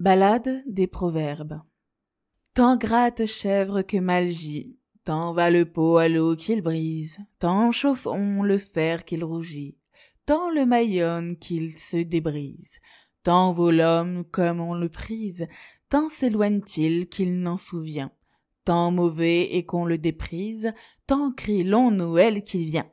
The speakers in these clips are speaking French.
Balade des proverbes. Tant gratte chèvre que malgie, tant va le pot à l'eau qu'il brise, tant chauffe on le fer qu'il rougit, tant le maillonne qu'il se débrise, tant vaut l'homme comme on le prise, tant s'éloigne-t-il qu'il n'en souvient, tant mauvais et qu'on le déprise, tant crie long Noël qu'il vient.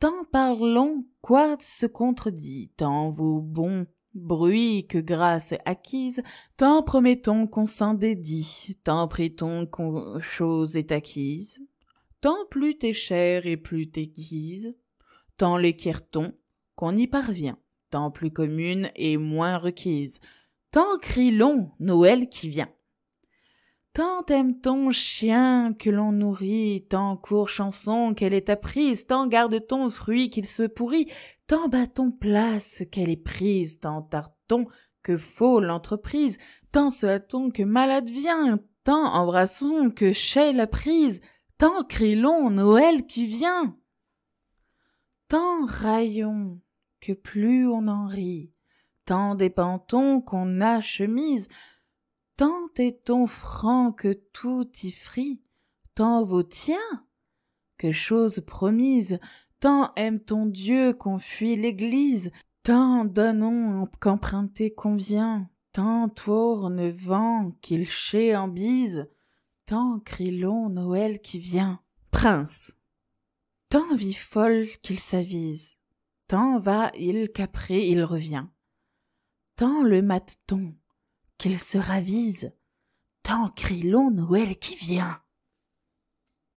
Tant parlons quoi se contredit, tant vaut bon Bruit que grâce acquise, tant promet-on qu'on s'en dédie, tant prie qu'on chose est acquise, tant plus t'es chère et plus t'es guise, tant t on qu'on y parvient, tant plus commune et moins requise, tant crie long Noël qui vient. Tant aime ton chien que l'on nourrit, tant court chanson qu'elle est apprise, tant garde ton fruit qu'il se pourrit, tant bat ton place qu'elle est prise, tant tarton que faux l'entreprise, tant se hâte-t-on que malade vient, tant embrassons que chais la prise, tant crie-l'on Noël qui vient. Tant raillons que plus on en rit, tant dépentons qu'on a chemise, est ton franc que tout y frie, tant vaut tiens. Que chose promise, tant aime ton Dieu qu'on fuit l'église, tant donnons qu'emprunter convient, tant tourne vent qu'il ché en bise, tant crie long Noël qui vient. Prince. Tant vit folle qu'il s'avise, tant va-il qu'après il revient. Tant le mate t qu'il se ravise, tant crie l'on Noël qui vient.